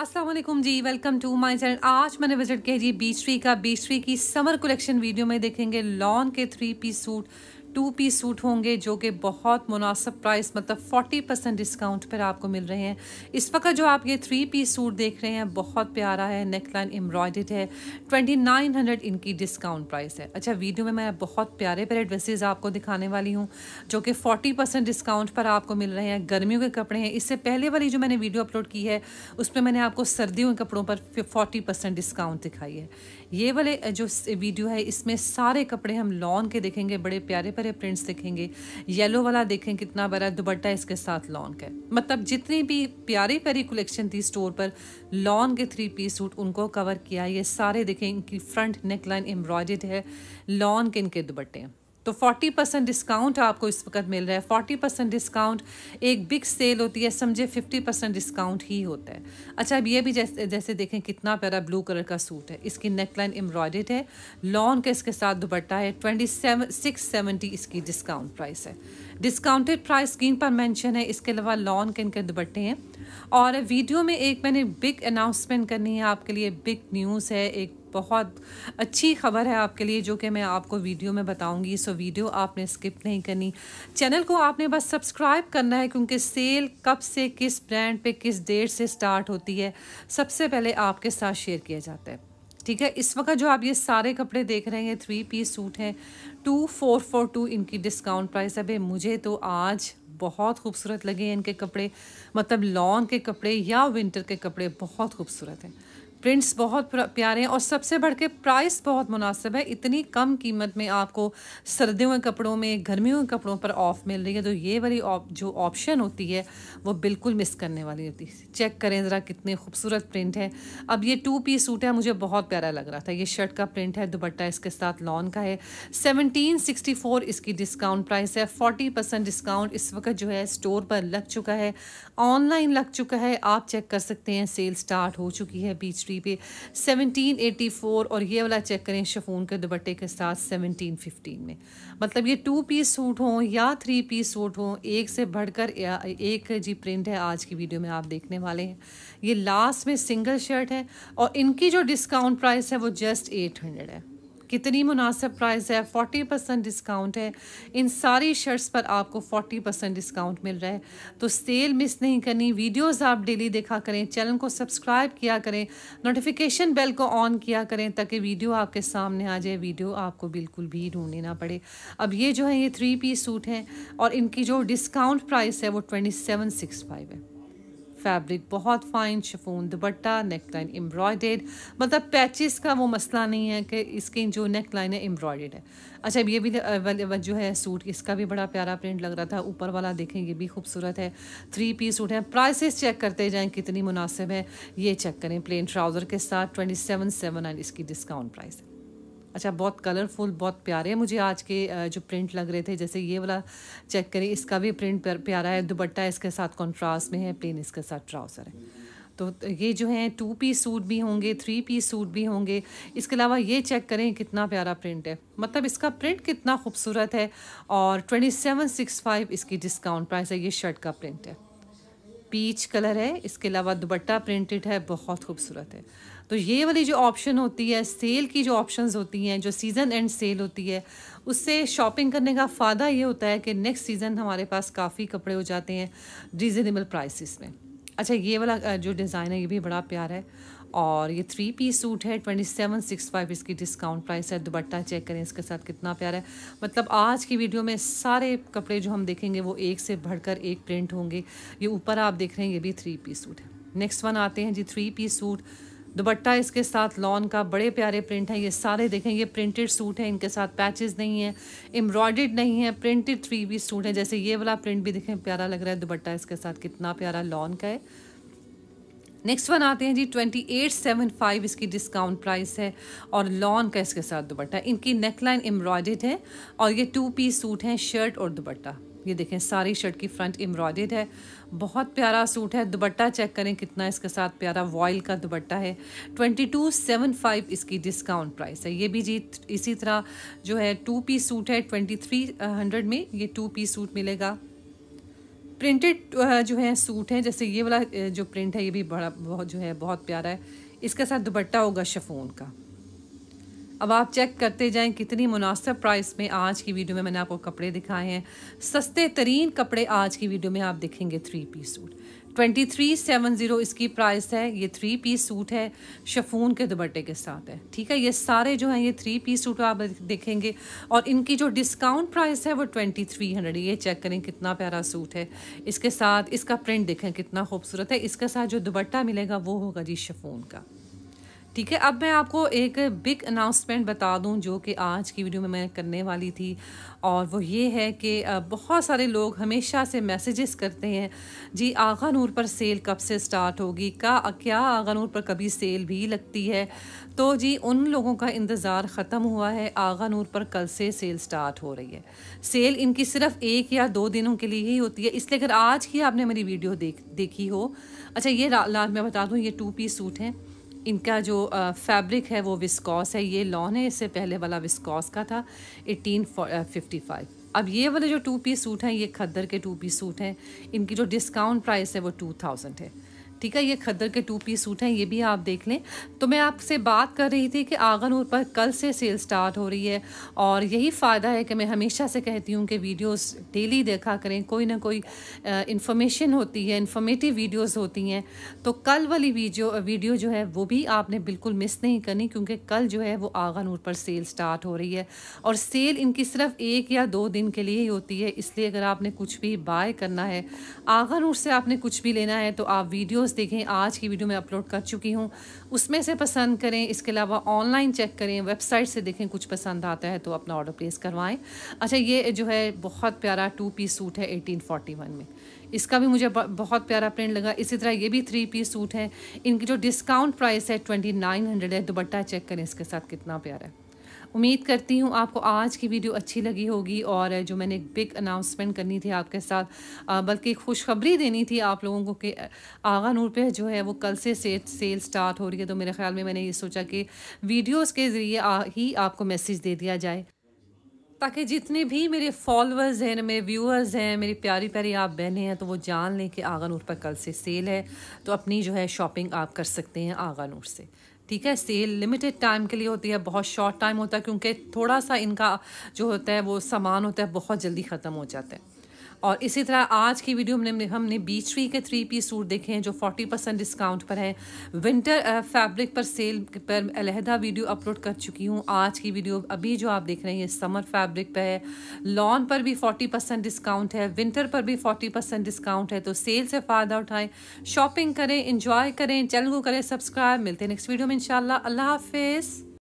Aslam ji welcome to my channel आज मैंने visit किया जी बीचरी का बीचरी की समर कलेक्शन वीडियो में देखेंगे लॉन के three piece suit two piece suit होंगे जो कि बहुत मुनासब प्राइस मतलब 40 परसेंट डिस्काउंट पर आपको मिल रहे हैं इस वक्त जो आप ये थ्री पीस सूट देख रहे हैं बहुत प्यारा है नेकलाइन एम्ब्रॉयड है 2900 इनकी डिस्काउंट प्राइस है अच्छा वीडियो में मैं बहुत प्यारे प्यारे ड्रेसेज आपको दिखाने वाली हूँ जो कि 40 परसेंट डिस्काउंट पर आपको मिल रहे हैं गर्मियों के कपड़े हैं इससे पहले वाली जो मैंने वीडियो अपलोड की है उस पर मैंने आपको सर्दियों के कपड़ों पर फोर्टी परसेंट डिस्काउंट दिखाई है ये वाले जो वीडियो है इसमें सारे कपड़े हम लॉन के देखेंगे बड़े प्यारे भरे प्रिंट्स दिखेंगे येलो वाला देखें कितना बड़ा दुबट्टा इसके साथ लॉन्ग का है मतलब जितनी भी प्यारी प्यारी कलेक्शन थी स्टोर पर लॉन्ग के थ्री पीस सूट उनको कवर किया ये सारे देखें इनकी फ्रंट नेक लाइन एम्ब्रॉयड है लॉन्ग के इनके दुबट्टे हैं तो 40 परसेंट डिस्काउंट आपको इस वक्त मिल रहा है 40 परसेंट डिस्काउंट एक बिग सेल होती है समझे 50 परसेंट डिस्काउंट ही होता है अच्छा अब ये भी जैसे जैसे देखें कितना प्यारा ब्लू कलर का सूट है इसकी नेकलाइन एम्ब्रॉयड है लॉन का इसके साथ दुपट्टा है ट्वेंटी सेवन सिक्स सेवेंटी इसकी डिस्काउंट प्राइस है डिस्काउंटेड प्राइस स्क्रीन पर मैंशन है इसके अलावा लॉन के इनके दुपट्टे हैं और वीडियो में एक मैंने बिग अनाउंसमेंट करनी है आपके लिए बिग न्यूज़ है एक बहुत अच्छी खबर है आपके लिए जो कि मैं आपको वीडियो में बताऊंगी सो वीडियो आपने स्किप नहीं करनी चैनल को आपने बस सब्सक्राइब करना है क्योंकि सेल कब से किस ब्रांड पे किस डेट से स्टार्ट होती है सबसे पहले आपके साथ शेयर किया जाता है ठीक है इस वक्त जो आप ये सारे कपड़े देख रहे हैं थ्री पीस सूट हैं टू फोर फोर टू इनकी डिस्काउंट प्राइस है भाई मुझे तो आज बहुत खूबसूरत लगे हैं इनके कपड़े मतलब लॉन्ग के कपड़े या विंटर के कपड़े बहुत खूबसूरत हैं प्रिंट्स बहुत प्यारे हैं और सबसे बढ़ के प्राइस बहुत मुनासिब है इतनी कम कीमत में आपको सर्दियों के कपड़ों में गर्मियों के कपड़ों पर ऑफ़ मिल रही है तो ये वाली जो ऑप्शन होती है वो बिल्कुल मिस करने वाली होती है चेक करें ज़रा कितने खूबसूरत प्रिंट है अब ये टू पीस सूट है मुझे बहुत प्यारा लग रहा था ये शर्ट का प्रिंट है दुपट्टा इसके साथ लॉन का है सेवनटीन सिक्सटी फोर इसकी डिस्काउंट प्राइस है फोर्टी परसेंट डिस्काउंट इस वक्त जो है स्टोर पर लग चुका है ऑनलाइन लग चुका है आप चेक कर सकते हैं सेल स्टार्ट हो चुकी है बीच हिस्ट्री पे सेवनटीन एटी फोर और ये वाला चेक करें शफून के दुपट्टे के साथ सेवनटीन फिफ्टीन में मतलब ये टू पीस सूट हों या थ्री पीस सूट हों एक से बढ़कर एक जी प्रिंट है आज की वीडियो में आप देखने वाले हैं ये लास्ट में सिंगल शर्ट है और इनकी जो डिस्काउंट प्राइस है वो जस्ट एट हंड्रेड है कितनी मुनासिब प्राइस है फोर्टी परसेंट डिस्काउंट है इन सारी शर्ट्स पर आपको फोर्टी परसेंट डिस्काउंट मिल रहा है तो सेल मिस नहीं करनी वीडियोस आप डेली देखा करें चैनल को सब्सक्राइब किया करें नोटिफिकेशन बेल को ऑन किया करें ताकि वीडियो आपके सामने आ जाए वीडियो आपको बिल्कुल भी ढूंढने ना पड़े अब ये जो है ये थ्री पीस सूट हैं और इनकी जो डिस्काउंट प्राइस है वो ट्वेंटी सेवन सिक्स फाइव है फैब्रिक बहुत fine chiffon dupatta neck line embroidered मतलब पैचेस का वो मसला नहीं है कि इसकी जो नेक लाइन है एम्ब्रॉयडेड है अच्छा ये भी जो है सूट इसका भी बड़ा प्यारा प्रिंट लग रहा था ऊपर वाला देखें ये भी खूबसूरत है थ्री पीस सूट है प्राइसेस चेक करते जाएं कितनी मुनासिब है ये चेक करें प्लेन ट्राउज़र के साथ ट्वेंटी सेवन सेवन इसकी डिस्काउंट प्राइस है अच्छा बहुत कलरफुल बहुत प्यारे हैं मुझे आज के जो प्रिंट लग रहे थे जैसे ये वाला चेक करें इसका भी प्रिंट प्यारा है दुपट्टा इसके साथ कॉन्ट्रास्ट में है प्लेन इसके साथ ट्राउज़र है तो, तो ये जो है टू पीस सूट भी होंगे थ्री पीस सूट भी होंगे इसके अलावा ये चेक करें कितना प्यारा प्रिंट है मतलब इसका प्रिंट कितना खूबसूरत है और ट्वेंटी सेवन सिक्स फाइव इसकी डिस्काउंट प्राइस है ये शर्ट का प्रिंट है पीच कलर है इसके अलावा दुबट्टा प्रिंटेड है बहुत खूबसूरत है तो ये वाली जो ऑप्शन होती है सेल की जो ऑप्शंस होती हैं जो सीज़न एंड सेल होती है उससे शॉपिंग करने का फ़ायदा ये होता है कि नेक्स्ट सीज़न हमारे पास काफ़ी कपड़े हो जाते हैं रीज़नेबल प्राइसिस में अच्छा ये वाला जो डिज़ाइन है ये भी बड़ा प्यार है और ये थ्री पीस सूट है ट्वेंटी सेवन सिक्स फाइव इसकी डिस्काउंट प्राइस है दुबट्टा चेक करें इसके साथ कितना प्यारा है मतलब आज की वीडियो में सारे कपड़े जो हम देखेंगे वो एक से बढ़कर एक प्रिंट होंगे ये ऊपर आप देख रहे हैं ये भी थ्री पीस सूट है नेक्स्ट वन आते हैं जी थ्री पीस सूट दुबट्टा इसके साथ लॉन का बड़े प्यारे प्रिंट हैं ये सारे देखें ये प्रिंटेड सूट है इनके साथ पैचेस नहीं है एम्ब्रॉयड नहीं है प्रिंटेड थ्री पीस सूट है जैसे ये वाला प्रिंट भी देखें प्यारा लग रहा है दुपट्टा इसके साथ कितना प्यारा लॉन का है नेक्स्ट वन आते हैं जी ट्वेंटी एट सेवन फाइव इसकी डिस्काउंट प्राइस है और लॉन का इसके साथ दुपट्टा इनकी नेकलाइन एम्ब्रॉयडेड है और ये टू पीस सूट हैं शर्ट और दुपट्टा ये देखें सारी शर्ट की फ्रंट एम्ब्रॉयडेड है बहुत प्यारा सूट है दुबट्टा चेक करें कितना इसके साथ प्यारा वॉयल का दुबट्टा है ट्वेंटी टू सेवन फाइव इसकी डिस्काउंट प्राइस है ये भी जी इसी तरह जो है टू पीस सूट है ट्वेंटी थ्री हंड्रेड में ये टू पीस सूट मिलेगा प्रिंटेड uh, जो है सूट है जैसे ये वाला uh, जो प्रिंट है ये भी बड़ा बहुत जो है बहुत प्यारा है इसके साथ दुपट्टा होगा शफोन का अब आप चेक करते जाएं कितनी मुनासब प्राइस में आज की वीडियो में मैंने आपको कपड़े दिखाए हैं सस्ते तरीन कपड़े आज की वीडियो में आप देखेंगे three piece suit twenty three seven zero इसकी प्राइस है ये थ्री पीस सूट है शफून के दुपट्टे के साथ है ठीक है ये सारे जो हैं ये थ्री पीस सूट आप देखेंगे और इनकी जो डिस्काउंट प्राइस है वो ट्वेंटी थ्री हंड्रेड ये चेक करें कितना प्यारा सूट है इसके साथ इसका प्रिंट देखें कितना खूबसूरत है इसके साथ जो दुबट्टा मिलेगा वो होगा जी शफून का ठीक है अब मैं आपको एक बिग अनाउंसमेंट बता दूं जो कि आज की वीडियो में मैं करने वाली थी और वो ये है कि बहुत सारे लोग हमेशा से मैसेजेस करते हैं जी आगा नूर पर सेल कब से स्टार्ट होगी का क्या आगा नूर पर कभी सेल भी लगती है तो जी उन लोगों का इंतज़ार ख़त्म हुआ है आगा नूर पर कल से सेल स्टार्ट हो रही है सेल इनकी सिर्फ एक या दो दिनों के लिए ही होती है इसलिए अगर आज ही आपने मेरी वीडियो देख देखी हो अच्छा ये लाल मैं बता दूँ ये टू पीस सूट हैं इनका जो फैब्रिक है वो विस्कॉस है ये लॉन है इससे पहले वाला विस्कॉस का था एटीन फिफ्टी फाइव अब ये वाले जो टू पीस सूट हैं ये खद्दर के टू पीस सूट हैं इनकी जो डिस्काउंट प्राइस है वो टू थाउजेंड है ठीक है ये खद्दर के टू पीस सूट हैं ये भी आप देख लें तो मैं आपसे बात कर रही थी कि आगनूर पर कल से सेल स्टार्ट हो रही है और यही फ़ायदा है कि मैं हमेशा से कहती हूँ कि वीडियोस डेली देखा करें कोई ना कोई इंफॉर्मेशन होती है इन्फॉर्मेटिव वीडियोस होती हैं तो कल वाली वीडियो वीडियो जो है वो भी आपने बिल्कुल मिस नहीं करनी क्योंकि कल जो है वो आगानूर पर सेल स्टार्ट हो रही है और सेल इनकी सिर्फ एक या दो दिन के लिए ही होती है इसलिए अगर आपने कुछ भी बाय करना है आगानूर से आपने कुछ भी लेना है तो आप वीडियो वीडियोस देखें आज की वीडियो मैं अपलोड कर चुकी हूँ उसमें से पसंद करें इसके अलावा ऑनलाइन चेक करें वेबसाइट से देखें कुछ पसंद आता है तो अपना ऑर्डर प्लेस करवाएं अच्छा ये जो है बहुत प्यारा टू पीस सूट है एटीन में इसका भी मुझे बहुत प्यारा प्रिंट लगा इसी तरह ये भी थ्री पीस सूट है इनकी जो डिस्काउंट प्राइस है ट्वेंटी नाइन हंड्रेड है दुबट्टा चेक करें इसके साथ कितना प्यारा है उम्मीद करती हूँ आपको आज की वीडियो अच्छी लगी होगी और जो मैंने एक बिग अनाउंसमेंट करनी थी आपके साथ बल्कि खुशखबरी देनी थी आप लोगों को कि आगा नूर पे जो है वो कल से सेल स्टार्ट हो रही है तो मेरे ख्याल में मैंने ये सोचा कि वीडियोज़ के ज़रिए ही आपको मैसेज दे दिया जाए ताकि जितने भी मेरे फॉलोअर्स हैं मेरे व्यूअर्स हैं मेरी प्यारी प्यारी आप बहनें हैं तो वो जान लें कि आगा नूर पर कल से सेल है तो अपनी जो है शॉपिंग आप कर सकते हैं आगा नूर से ठीक है सेल लिमिटेड टाइम के लिए होती है बहुत शॉर्ट टाइम होता है क्योंकि थोड़ा सा इनका जो होता है वो सामान होता है बहुत जल्दी ख़त्म हो जाता है और इसी तरह आज की वीडियो में हमने हमने बीच थ्री के थ्री पी सूट देखे हैं जो फोर्टी परसेंट डिस्काउंट पर हैं विंटर फैब्रिक uh, पर सेल पर अलहदा वीडियो अपलोड कर चुकी हूँ आज की वीडियो अभी जो आप देख रहे हैं समर फैब्रिक पर है लॉन पर भी फोर्टी परसेंट डिस्काउंट है विंटर पर भी फोर्टी परसेंट डिस्काउंट है तो सेल से फ़ायदा उठाएं शॉपिंग करें इंजॉय करें चैनल को करें सब्सक्राइब मिलते हैं नेक्स्ट वीडियो में इंशाल्लाह अल्लाह हाफिज़